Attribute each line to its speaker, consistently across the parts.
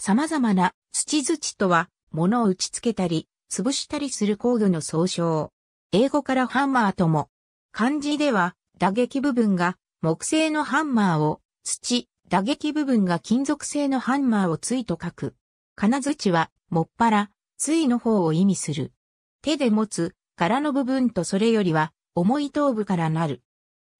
Speaker 1: 様々な土土とは、物を打ち付けたり、潰したりする工具の総称。英語からハンマーとも。漢字では、打撃部分が木製のハンマーを、土、打撃部分が金属製のハンマーをついと書く。金槌は、もっぱら、ついの方を意味する。手で持つ、柄の部分とそれよりは、重い頭部からなる。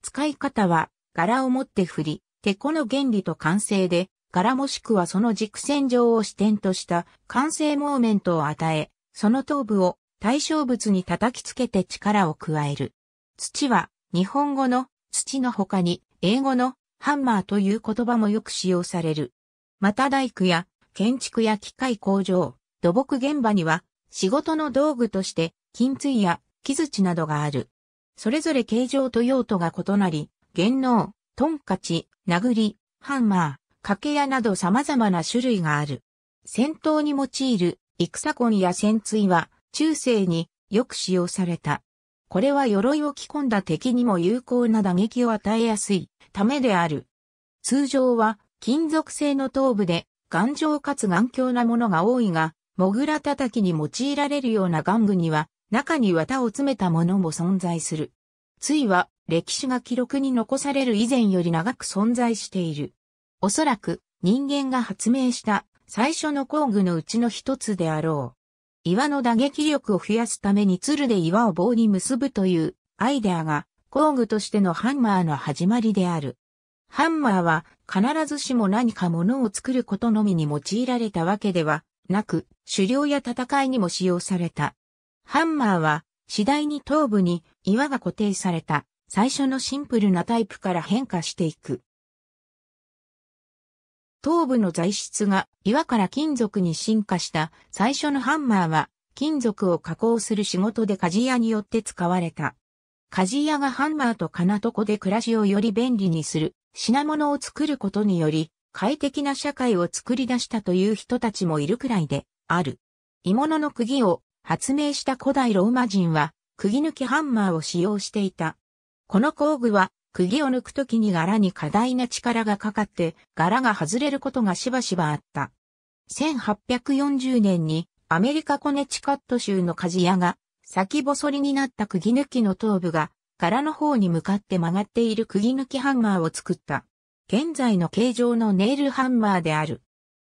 Speaker 1: 使い方は、柄を持って振り、手この原理と完成で、柄もしくはその軸線上を支点とした完成モーメントを与え、その頭部を対象物に叩きつけて力を加える。土は日本語の土の他に英語のハンマーという言葉もよく使用される。また大工や建築や機械工場、土木現場には仕事の道具として金髄や木槌などがある。それぞれ形状と用途が異なり、原能、トンカチ、殴り、ハンマー、掛け矢など様々な種類がある。戦闘に用いる戦痕や戦水は中世によく使用された。これは鎧を着込んだ敵にも有効な打撃を与えやすいためである。通常は金属製の頭部で頑丈かつ頑強なものが多いが、モグラ叩きに用いられるような玩具には中に綿を詰めたものも存在する。ついは歴史が記録に残される以前より長く存在している。おそらく人間が発明した最初の工具のうちの一つであろう。岩の打撃力を増やすために鶴で岩を棒に結ぶというアイデアが工具としてのハンマーの始まりである。ハンマーは必ずしも何か物を作ることのみに用いられたわけではなく、狩猟や戦いにも使用された。ハンマーは次第に頭部に岩が固定された最初のシンプルなタイプから変化していく。頭部の材質が岩から金属に進化した最初のハンマーは金属を加工する仕事で鍛冶屋によって使われた。鍛冶屋がハンマーと金床で暮らしをより便利にする品物を作ることにより快適な社会を作り出したという人たちもいるくらいである。鋳物の釘を発明した古代ローマ人は、釘抜きハンマーを使用していた。この工具は、釘を抜くときに柄に過大な力がかかって柄が外れることがしばしばあった。1840年にアメリカコネチカット州の鍛冶屋が先細りになった釘抜きの頭部が柄の方に向かって曲がっている釘抜きハンマーを作った。現在の形状のネイルハンマーである。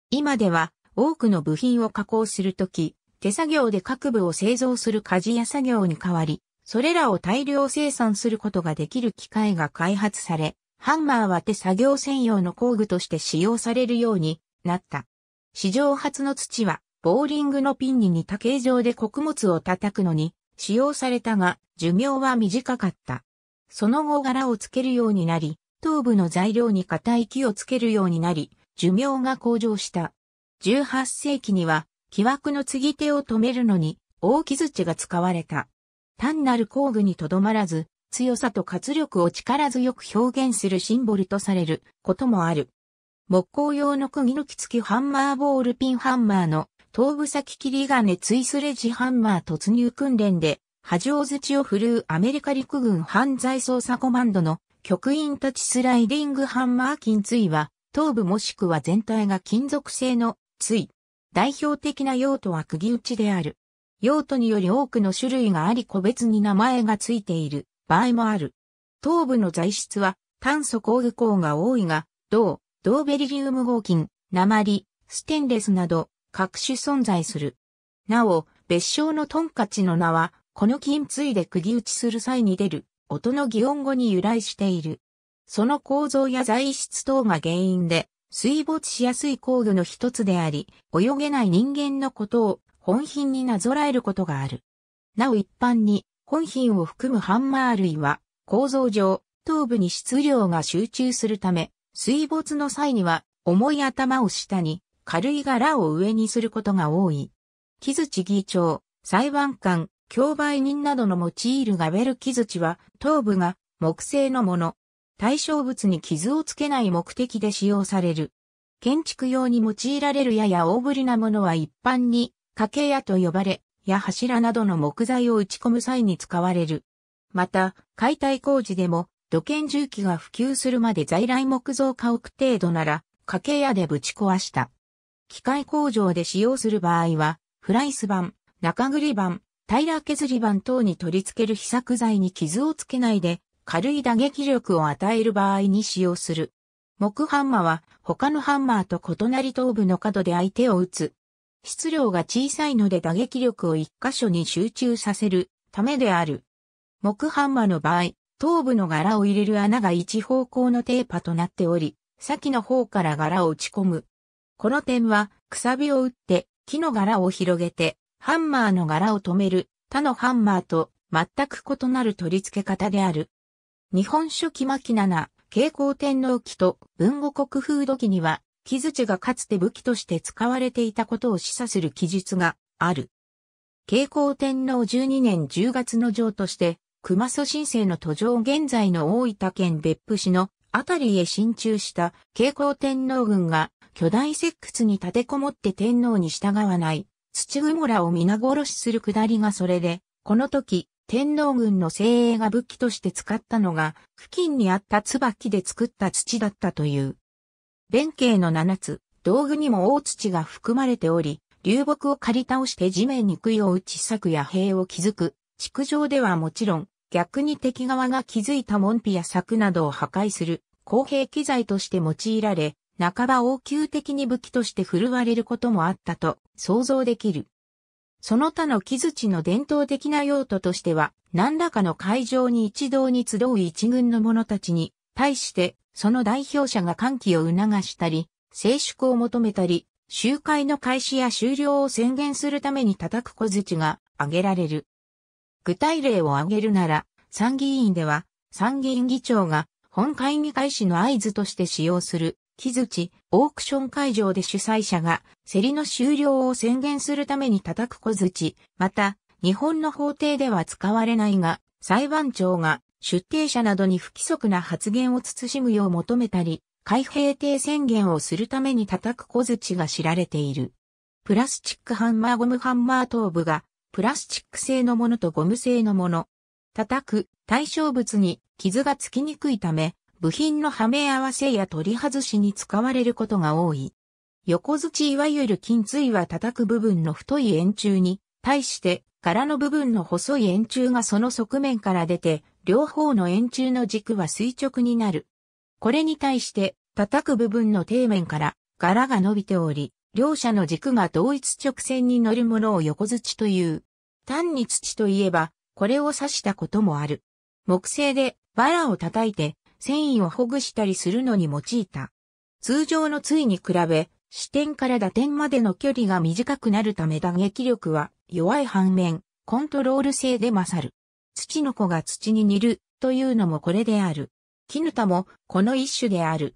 Speaker 1: 今では多くの部品を加工するとき、手作業で各部を製造する鍛冶屋作業に代わり、それらを大量生産することができる機械が開発され、ハンマーは手作業専用の工具として使用されるようになった。史上初の土は、ボーリングのピンに似た形状で穀物を叩くのに使用されたが、寿命は短かった。その後柄をつけるようになり、頭部の材料に硬い木をつけるようになり、寿命が向上した。18世紀には、木枠の継ぎ手を止めるのに、大木槌が使われた。単なる工具にとどまらず、強さと活力を力強く表現するシンボルとされることもある。木工用の釘抜き付きハンマーボールピンハンマーの頭部先切り金ツイスレジハンマー突入訓練で、波状土を振るうアメリカ陸軍犯罪捜査コマンドの局員たちスライディングハンマー金追は、頭部もしくは全体が金属製の追代表的な用途は釘打ちである。用途により多くの種類があり個別に名前がついている場合もある。頭部の材質は炭素工具鋼が多いが、銅、銅ベリリウム合金、鉛、ステンレスなど各種存在する。なお、別称のトンカチの名は、この金ついで釘打ちする際に出る音の擬音語に由来している。その構造や材質等が原因で、水没しやすい工具の一つであり、泳げない人間のことを本品になぞらえることがある。なお一般に、本品を含むハンマー類は、構造上、頭部に質量が集中するため、水没の際には、重い頭を下に、軽い柄を上にすることが多い。木槌議長、裁判官、競売人などの用いるガベル木槌は、頭部が木製のもの。対象物に傷をつけない目的で使用される。建築用に用いられるやや大ぶりなものは一般に掛け屋と呼ばれ、や柱などの木材を打ち込む際に使われる。また、解体工事でも、土建重機が普及するまで在来木造家屋程度なら、掛け屋でぶち壊した。機械工場で使用する場合は、フライス板、中栗板、平削り板等に取り付ける被作材に傷をつけないで、軽い打撃力を与える場合に使用する。木ハンマーは他のハンマーと異なり頭部の角で相手を打つ質量が小さいので打撃力を一箇所に集中させるためである。木ハンマーの場合、頭部の柄を入れる穴が一方向のテーパとなっており、先の方から柄を打ち込む。この点は、くさびを打って木の柄を広げて、ハンマーの柄を止める他のハンマーと全く異なる取り付け方である。日本書紀巻7、蛍光天皇記と文後国風土記には、木槌がかつて武器として使われていたことを示唆する記述がある。慶光天皇12年10月の城として、熊祖神聖の途上現在の大分県別府市のあたりへ進駐した慶光天皇軍が巨大石窟に立てこもって天皇に従わない土蜘らを皆殺しするくだりがそれで、この時天皇軍の精鋭が武器として使ったのが付近にあった椿で作った土だったという。弁慶の七つ、道具にも大土が含まれており、流木を借り倒して地面に杭を打ち柵や塀を築く。築上ではもちろん、逆に敵側が築いた門扉や柵などを破壊する公平機材として用いられ、半ば応急的に武器として振るわれることもあったと想像できる。その他の木槌の伝統的な用途としては、何らかの会場に一堂に集う一軍の者たちに対してその代表者が歓喜を促したり、静粛を求めたり、集会の開始や終了を宣言するために叩く小槌が挙げられる。具体例を挙げるなら、参議院では、参議院議長が本会議開始の合図として使用する、木槌、オークション会場で主催者が、競りの終了を宣言するために叩く小槌、また、日本の法廷では使われないが、裁判長が出廷者などに不規則な発言を慎むよう求めたり、開閉艇宣言をするために叩く小槌が知られている。プラスチックハンマーゴムハンマー頭部が、プラスチック製のものとゴム製のもの。叩く対象物に傷がつきにくいため、部品のはめ合わせや取り外しに使われることが多い。横槌いわゆる金椎は叩く部分の太い円柱に、対して柄の部分の細い円柱がその側面から出て、両方の円柱の軸は垂直になる。これに対して叩く部分の底面から柄が伸びており、両者の軸が同一直線に乗るものを横土という。単に土といえば、これを指したこともある。木製でバラを叩いて繊維をほぐしたりするのに用いた。通常の対に比べ、支点から打点までの距離が短くなるため打撃力は弱い反面、コントロール性で勝る。土の子が土に似るというのもこれである。絹田もこの一種である。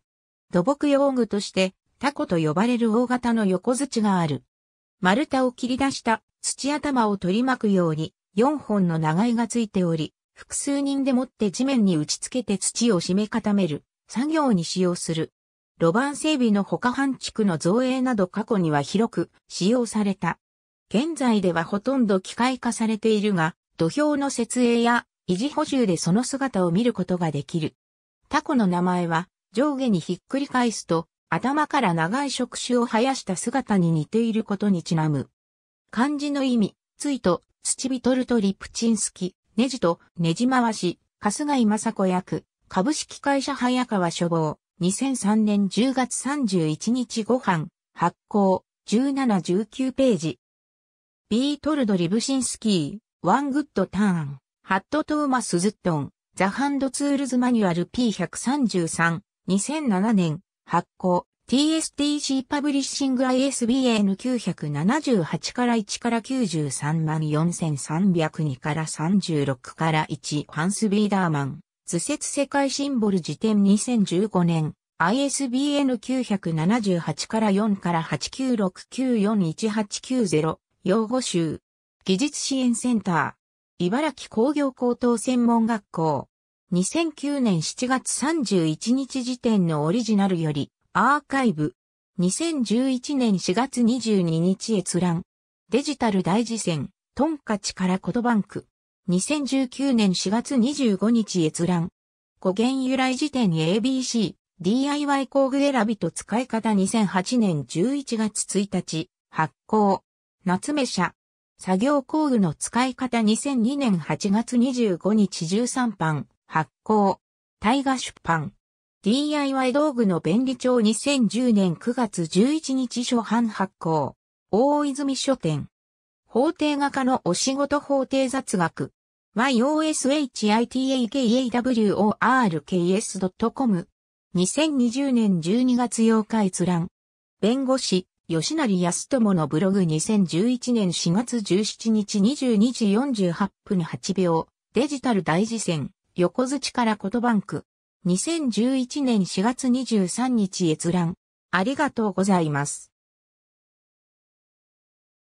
Speaker 1: 土木用具としてタコと呼ばれる大型の横土がある。丸太を切り出した土頭を取り巻くように4本の長いがついており、複数人でもって地面に打ち付けて土を締め固める作業に使用する。路盤整備の他半地区の造営など過去には広く使用された。現在ではほとんど機械化されているが、土俵の設営や維持補充でその姿を見ることができる。タコの名前は上下にひっくり返すと頭から長い触手を生やした姿に似ていることにちなむ。漢字の意味、ついと、土ビトルトリプチンスキ、ネジと、ネジ回し、春日井サ子役、株式会社早川処方、2003年10月31日ご飯、発行、17-19ページ。ビートルド・リブシンスキー、ワングッドターン、ハット・トーマス・ズットン、ザ・ハンド・ツールズ・マニュアル P133、2007年、発行、TSTC パブリッシング ISBN978 から1から93万4302から36から1ハンス・ビーダーマン、図説世界シンボル辞典2015年、ISBN978 から4から8 9 6 9 4 1 8 9 0用語集、技術支援センター、茨城工業高等専門学校、2009年7月31日時点のオリジナルより、アーカイブ、2011年4月22日閲覧、デジタル大事戦、トンカチからコトバンク、2019年4月25日閲覧、語源由来辞典 ABC、DIY 工具選びと使い方2008年11月1日、発行、夏目社、作業工具の使い方2002年8月25日13版発行。大河出版。DIY 道具の便利帳2010年9月11日初版発行。大泉書店。法廷画家のお仕事法廷雑学。yoshitakeaworks.com2020 年12月8日閲覧。弁護士、吉成康友のブログ2011年4月17日22時48分8秒、デジタル大事戦、横槌から言葉ンク。2011年4月23日閲覧。ありがとうございます。